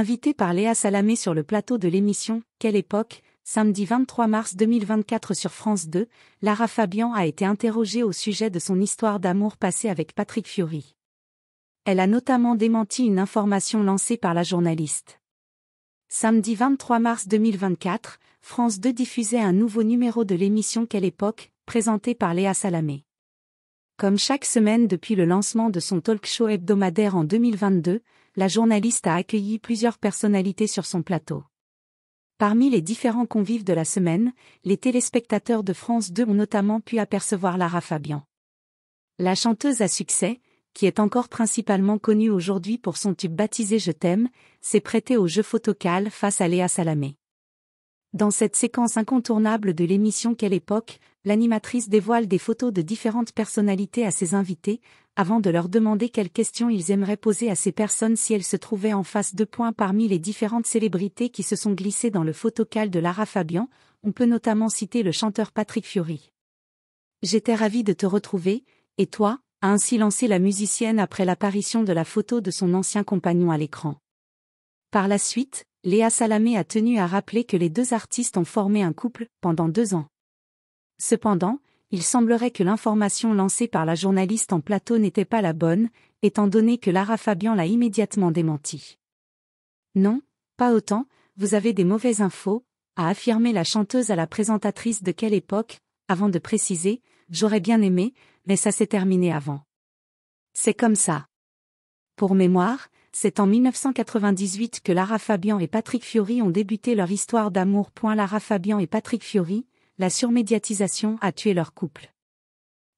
Invitée par Léa Salamé sur le plateau de l'émission Quelle époque Samedi 23 mars 2024 sur France 2, Lara Fabian a été interrogée au sujet de son histoire d'amour passée avec Patrick Fiori. Elle a notamment démenti une information lancée par la journaliste. Samedi 23 mars 2024, France 2 diffusait un nouveau numéro de l'émission Quelle époque, présenté par Léa Salamé. Comme chaque semaine depuis le lancement de son talk show hebdomadaire en 2022, la journaliste a accueilli plusieurs personnalités sur son plateau. Parmi les différents convives de la semaine, les téléspectateurs de France 2 ont notamment pu apercevoir Lara Fabian. La chanteuse à succès, qui est encore principalement connue aujourd'hui pour son tube baptisé Je t'aime, s'est prêtée au jeu photocal face à Léa Salamé. Dans cette séquence incontournable de l'émission Quelle époque, l'animatrice dévoile des photos de différentes personnalités à ses invités, avant de leur demander quelles questions ils aimeraient poser à ces personnes si elles se trouvaient en face de points parmi les différentes célébrités qui se sont glissées dans le photocal de Lara Fabian, on peut notamment citer le chanteur Patrick Fiori. J'étais ravie de te retrouver, et toi, a ainsi lancé la musicienne après l'apparition de la photo de son ancien compagnon à l'écran. Par la suite, Léa Salamé a tenu à rappeler que les deux artistes ont formé un couple pendant deux ans. Cependant, il semblerait que l'information lancée par la journaliste en plateau n'était pas la bonne, étant donné que Lara Fabian l'a immédiatement démentie. Non, pas autant, vous avez des mauvaises infos, a affirmé la chanteuse à la présentatrice de quelle époque, avant de préciser, j'aurais bien aimé, mais ça s'est terminé avant. C'est comme ça. Pour mémoire, c'est en 1998 que Lara Fabian et Patrick Fiori ont débuté leur histoire d'amour. Lara Fabian et Patrick Fiori, la surmédiatisation a tué leur couple.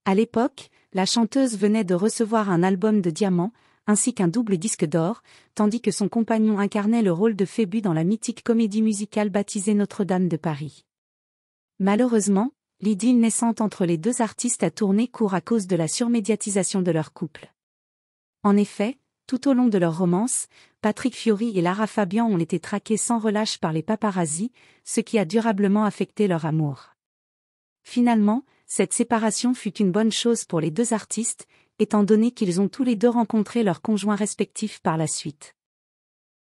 À l'époque, la chanteuse venait de recevoir un album de diamants, ainsi qu'un double disque d'or, tandis que son compagnon incarnait le rôle de Phébu dans la mythique comédie musicale baptisée Notre-Dame de Paris. Malheureusement, l'idylle naissante entre les deux artistes a tourné court à cause de la surmédiatisation de leur couple. En effet, tout au long de leur romance, Patrick Fiori et Lara Fabian ont été traqués sans relâche par les paparazzis, ce qui a durablement affecté leur amour. Finalement, cette séparation fut une bonne chose pour les deux artistes, étant donné qu'ils ont tous les deux rencontré leurs conjoints respectifs par la suite.